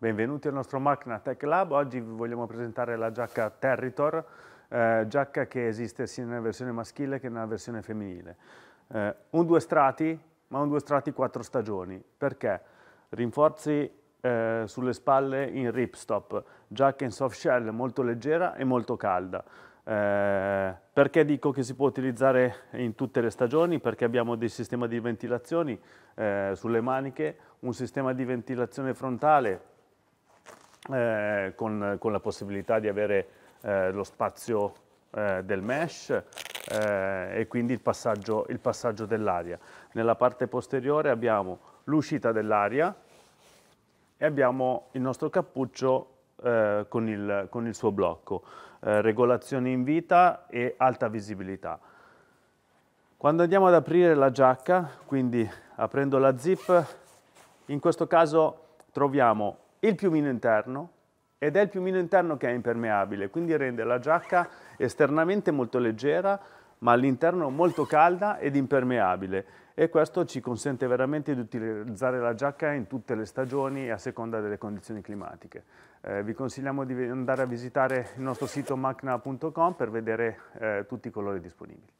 Benvenuti al nostro Macna Tech Lab, oggi vi vogliamo presentare la giacca Territor, eh, giacca che esiste sia nella versione maschile che nella versione femminile. Eh, un due strati, ma un due strati quattro stagioni, perché rinforzi eh, sulle spalle in ripstop, giacca in soft shell molto leggera e molto calda. Eh, perché dico che si può utilizzare in tutte le stagioni? Perché abbiamo dei sistemi di ventilazioni eh, sulle maniche, un sistema di ventilazione frontale eh, con, con, la possibilità di avere eh, lo spazio eh, del mesh eh, e quindi il passaggio, il passaggio dell'aria. Nella parte posteriore abbiamo l'uscita dell'aria e abbiamo il nostro cappuccio eh, con il, con, il, suo blocco, eh, regolazione in vita e alta visibilità. Quando andiamo ad aprire la giacca, quindi aprendo la zip, in questo caso troviamo il piumino interno ed è il piumino interno che è impermeabile, quindi rende la giacca esternamente molto leggera, ma all'interno molto calda ed impermeabile e questo ci consente veramente di utilizzare la giacca in tutte le stagioni a seconda delle condizioni climatiche. Eh, vi consigliamo di andare a visitare il nostro sito macna.com per vedere eh, tutti i colori disponibili.